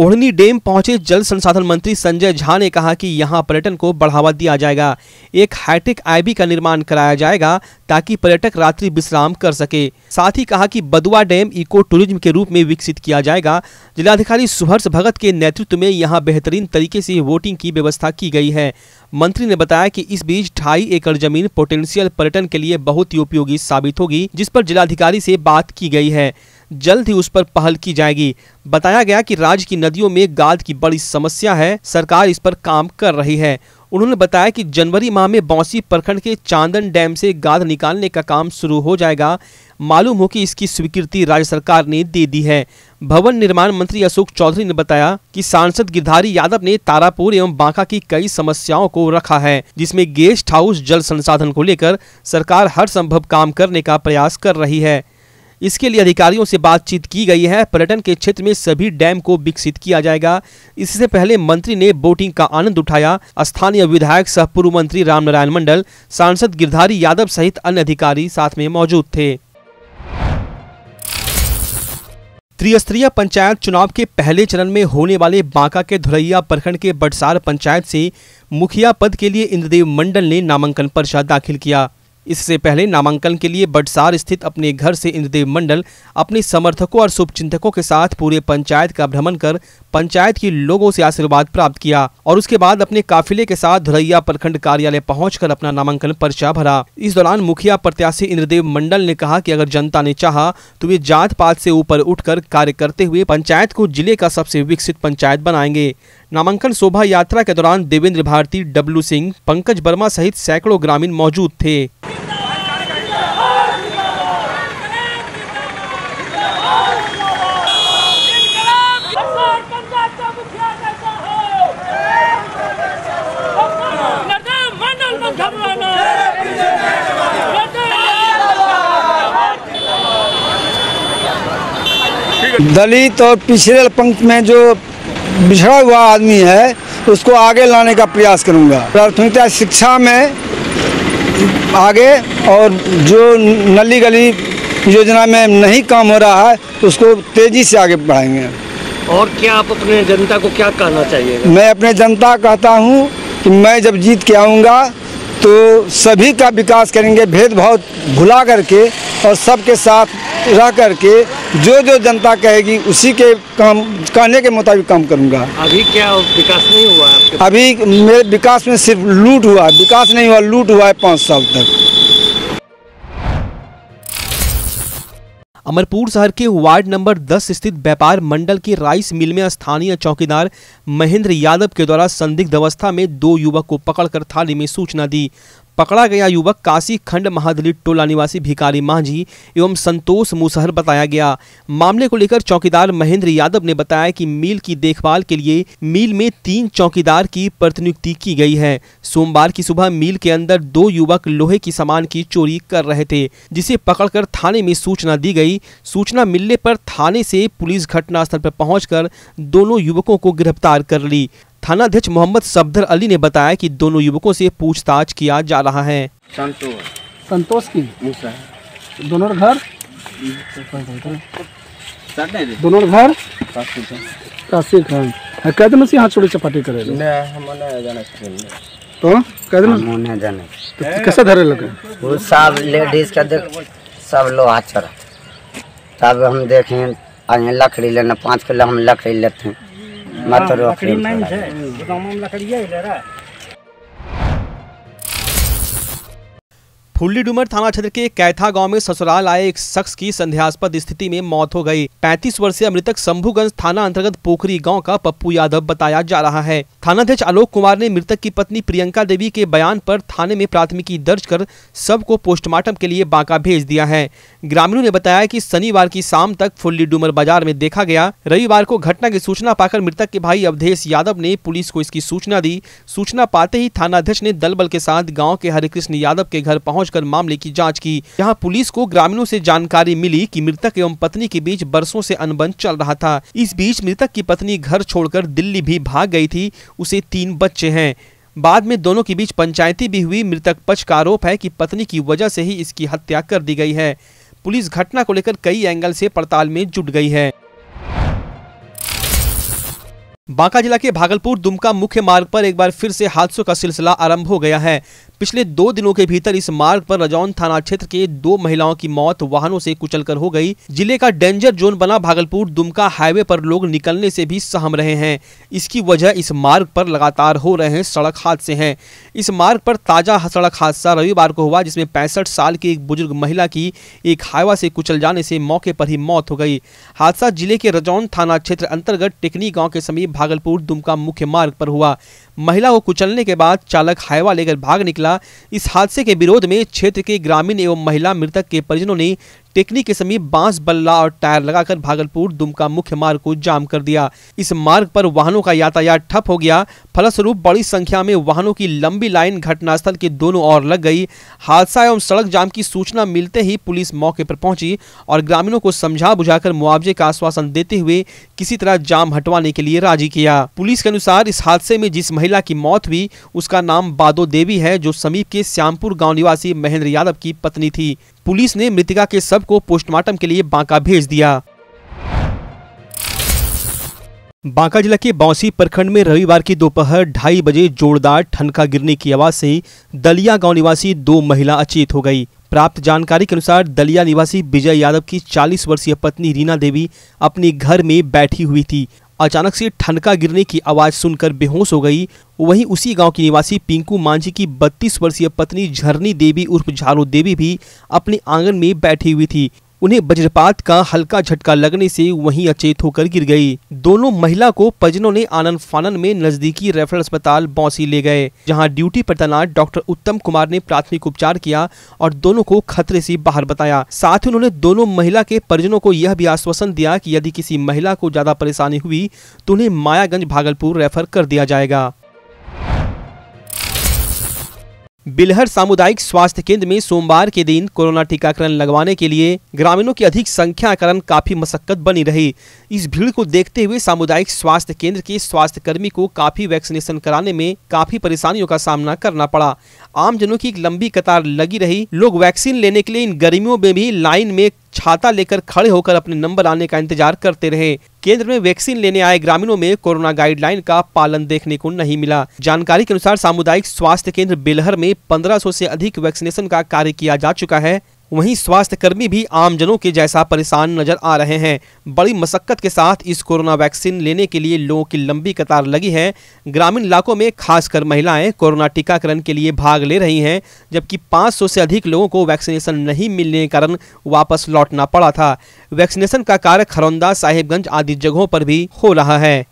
ओढ़नी डैम पहुंचे जल संसाधन मंत्री संजय झा ने कहा कि यहां पर्यटन को बढ़ावा दिया जाएगा एक हाईटेक आईबी का निर्माण कराया जाएगा ताकि पर्यटक रात्रि विश्राम कर सके साथ ही कहा कि बदुआ डैम इको टूरिज्म के रूप में विकसित किया जाएगा जिलाधिकारी सुहर्ष भगत के नेतृत्व में यहां बेहतरीन तरीके से वोटिंग की व्यवस्था की गई है मंत्री ने बताया कि इस बीच ढाई एकड़ जमीन पोटेंशियल पर्यटन के लिए बहुत ही उपयोगी साबित होगी जिस पर जिलाधिकारी से बात की गई है जल्द ही उस पर पहल की जाएगी बताया गया कि राज्य की नदियों में गाद की बड़ी समस्या है सरकार इस पर काम कर रही है उन्होंने बताया कि जनवरी माह में बौसी प्रखंड के चांदन डैम से गाद निकालने का काम शुरू हो जाएगा मालूम हो कि इसकी स्वीकृति राज्य सरकार ने दे दी है भवन निर्माण मंत्री अशोक चौधरी ने बताया कि सांसद गिरधारी यादव ने तारापुर एवं बांका की कई समस्याओं को रखा है जिसमें गेस्ट हाउस जल संसाधन को लेकर सरकार हर संभव काम करने का प्रयास कर रही है इसके लिए अधिकारियों से बातचीत की गई है पर्यटन के क्षेत्र में सभी डैम को विकसित किया जाएगा इससे पहले मंत्री ने बोटिंग का आनंद उठाया स्थानीय विधायक सह पूर्व मंत्री राम नारायण मंडल सांसद गिरधारी यादव सहित अन्य अधिकारी साथ में मौजूद थे त्रिस्तरीय पंचायत चुनाव के पहले चरण में होने वाले बांका के धुरैया प्रखंड के बटसार पंचायत से मुखिया पद के लिए इंद्रदेव मंडल ने नामांकन पर्चा दाखिल किया इससे पहले नामांकन के लिए बडसार स्थित अपने घर से इंद्रदेव मंडल अपने समर्थकों और शुभचिंतकों के साथ पूरे पंचायत का भ्रमण कर पंचायत के लोगों से आशीर्वाद प्राप्त किया और उसके बाद अपने काफिले के साथ धुरैया प्रखंड कार्यालय पहुंचकर अपना नामांकन पर्चा भरा इस दौरान मुखिया प्रत्याशी इंद्रदेव मंडल ने कहा की अगर जनता ने चाह तो वे जात पात से ऊपर कर कार्य करते हुए पंचायत को जिले का सबसे विकसित पंचायत बनाएंगे नामांकन शोभा यात्रा के दौरान देवेंद्र भारती डब्लू सिंह पंकज वर्मा सहित सैकड़ों ग्रामीण मौजूद थे दलित और पिछड़े पंक्त में जो बिछड़ा हुआ आदमी है उसको आगे लाने का प्रयास करूंगा प्राथमिकता शिक्षा में आगे और जो नली गली योजना में नहीं काम हो रहा है उसको तेज़ी से आगे बढ़ाएंगे और क्या आप अपने जनता को क्या कहना चाहिए मैं अपने जनता कहता हूँ कि मैं जब जीत के आऊँगा तो सभी का विकास करेंगे भेदभाव भुला करके और सबके साथ रह करके जो जो जनता कहेगी उसी के काम कहने के मुताबिक काम करूंगा अभी क्या विकास नहीं हुआ आपके अभी मेरे विकास में सिर्फ लूट हुआ है विकास नहीं हुआ लूट हुआ है पाँच साल तक अमरपुर शहर के वार्ड नंबर 10 स्थित व्यापार मंडल की राइस मिल में स्थानीय चौकीदार महेंद्र यादव के द्वारा संदिग्ध अवस्था में दो युवक को पकड़कर थाने में सूचना दी पकड़ा गया युवक काशी खंड महादलित टोला निवासी भिकारी मांझी एवं संतोष मुसहर बताया गया मामले को लेकर चौकीदार महेंद्र यादव ने बताया कि मील की देखभाल के लिए मील में तीन चौकीदार की प्रतिनियुक्ति की गई है सोमवार की सुबह मील के अंदर दो युवक लोहे की सामान की चोरी कर रहे थे जिसे पकड़कर थाने में सूचना दी गई सूचना मिलने पर थाने से पुलिस घटनास्थल पर पहुंचकर दोनों युवकों को गिरफ्तार कर ली थानाध्यक्ष मोहम्मद सफदर अली ने बताया कि दोनों युवकों से पूछताछ किया जा रहा है संतोष संतोष की दोनों घर दोनों घर काशी खान हाँ, कैद में से यहाँ छोड़ी चपाटी करे तो कैद में जाने तो कैसा धरे लगे वो सब लेडीज का देख सब लो हाथ चढ़ा तब हम देखें आज लकड़ी लेना पाँच किलो हम लकड़ी लेते हैं मात्र लकड़ी में है लकड़ी है फुल्ली डुमर थाना क्षेत्र के कैथा गांव में ससुराल आए एक शख्स की संध्यास्पद स्थिति में मौत हो गई 35 वर्षीय मृतक शंभुगंज थाना अंतर्गत पोखरी गांव का पप्पू यादव बताया जा रहा है थानाध्यक्ष आलोक कुमार ने मृतक की पत्नी प्रियंका देवी के बयान पर थाने में प्राथमिकी दर्ज कर सब को पोस्टमार्टम के लिए बांका भेज दिया है ग्रामीणों ने बताया की शनिवार की शाम तक फुल्ली डुमर बाजार में देखा गया रविवार को घटना की सूचना पाकर मृतक के भाई अवधेश यादव ने पुलिस को इसकी सूचना दी सूचना पाते ही थानाध्यक्ष ने दल बल के साथ गाँव के हरिकृष्ण यादव के घर पहुँच पहुंचकर मामले की जांच की यहां पुलिस को ग्रामीणों से जानकारी मिली कि मृतक एवं पत्नी के बीच बरसों से अनबन चल रहा था इस बीच मृतक की पत्नी घर छोड़कर दिल्ली भी भाग गई थी उसे तीन बच्चे हैं बाद में दोनों के बीच पंचायती भी हुई मृतक पक्ष का आरोप है कि पत्नी की वजह से ही इसकी हत्या कर दी गई है पुलिस घटना को लेकर कई एंगल से पड़ताल में जुट गई है बांका जिला के भागलपुर दुमका मुख्य मार्ग पर एक बार फिर से हादसों का सिलसिला आरंभ हो गया है पिछले दो दिनों के भीतर इस मार्ग पर रजौन थाना क्षेत्र के दो महिलाओं की मौत वाहनों से कुचलकर हो गई जिले का डेंजर जोन बना भागलपुर दुमका हाईवे पर लोग निकलने से भी सहम रहे हैं इसकी वजह इस मार्ग पर लगातार हो रहे हैं सड़क हादसे हैं इस मार्ग पर ताजा सड़क हादसा रविवार को हुआ जिसमें पैंसठ साल की एक बुजुर्ग महिला की एक हाईवा से कुचल जाने से मौके पर ही मौत हो गई हादसा जिले के रजौन थाना क्षेत्र अंतर्गत टेकनी गाँव के समीप भागलपुर दुमका मुख्य मार्ग पर हुआ महिला को कुचलने के बाद चालक हाईवा लेकर भाग निकला इस हादसे के विरोध में क्षेत्र के ग्रामीण एवं महिला मृतक के परिजनों ने टेकनी के समीप बांस बल्ला और टायर लगाकर भागलपुर दुमका मुख्य मार्ग को जाम कर दिया इस मार्ग पर वाहनों का यातायात ठप हो गया फलस्वरूप बड़ी संख्या में वाहनों की लंबी लाइन घटनास्थल के दोनों ओर लग गई हादसा एवं सड़क जाम की सूचना मिलते ही पुलिस मौके पर पहुंची और ग्रामीणों को समझा बुझाकर मुआवजे का आश्वासन देते हुए किसी तरह जाम हटवाने के लिए राजी किया पुलिस के अनुसार इस हादसे में जिस महिला की मौत हुई उसका नाम बादो देवी है जो समीप के श्यामपुर गाँव निवासी महेंद्र यादव की पत्नी थी पुलिस ने मृतिका के शव को पोस्टमार्टम के लिए बांका भेज दिया बांका जिला के बांसी प्रखंड में रविवार की दोपहर ढाई बजे जोरदार ठनका गिरने की आवाज से दलिया गांव निवासी दो महिला अचेत हो गई प्राप्त जानकारी के अनुसार दलिया निवासी विजय यादव की 40 वर्षीय पत्नी रीना देवी अपने घर में बैठी हुई थी अचानक से ठनका गिरने की आवाज सुनकर बेहोश हो गई वहीं उसी गांव की निवासी पिंकू मांझी की 32 वर्षीय पत्नी झरनी देवी उर्फ झालो देवी भी अपने आंगन में बैठी हुई थी उन्हें वज्रपात का हल्का झटका लगने से वहीं अचेत होकर गिर गई दोनों महिला को परिजनों ने आनंद फानन में नजदीकी रेफरल अस्पताल बौसी ले गए जहां ड्यूटी पर तैनात डॉक्टर उत्तम कुमार ने प्राथमिक उपचार किया और दोनों को खतरे से बाहर बताया साथ ही उन्होंने दोनों महिला के परिजनों को यह भी आश्वासन दिया कि यदि किसी महिला को ज्यादा परेशानी हुई तो उन्हें मायागंज भागलपुर रेफर कर दिया जाएगा बिलहर सामुदायिक स्वास्थ्य केंद्र में सोमवार के दिन कोरोना टीकाकरण लगवाने के लिए ग्रामीणों की अधिक संख्या कारण काफी मशक्कत बनी रही इस भीड़ को देखते हुए सामुदायिक स्वास्थ्य केंद्र के स्वास्थ्य कर्मी को काफी वैक्सीनेशन कराने में काफी परेशानियों का सामना करना पड़ा आमजनों की एक लंबी कतार लगी रही लोग वैक्सीन लेने के लिए इन गर्मियों में भी लाइन में छाता लेकर खड़े होकर अपने नंबर आने का इंतजार करते रहे केंद्र में वैक्सीन लेने आए ग्रामीणों में कोरोना गाइडलाइन का पालन देखने को नहीं मिला जानकारी के अनुसार सामुदायिक स्वास्थ्य केंद्र बेलहर में 1500 से अधिक वैक्सीनेशन का कार्य किया जा चुका है वहीं स्वास्थ्यकर्मी भी आमजनों के जैसा परेशान नजर आ रहे हैं बड़ी मशक्कत के साथ इस कोरोना वैक्सीन लेने के लिए लोगों की लंबी कतार लगी है ग्रामीण इलाकों में खासकर महिलाएं कोरोना टीकाकरण के लिए भाग ले रही हैं जबकि 500 से अधिक लोगों को वैक्सीनेशन नहीं मिलने के कारण वापस लौटना पड़ा था वैक्सीनेशन का कार्य खरौंदा साहिबगंज आदि जगहों पर भी हो रहा है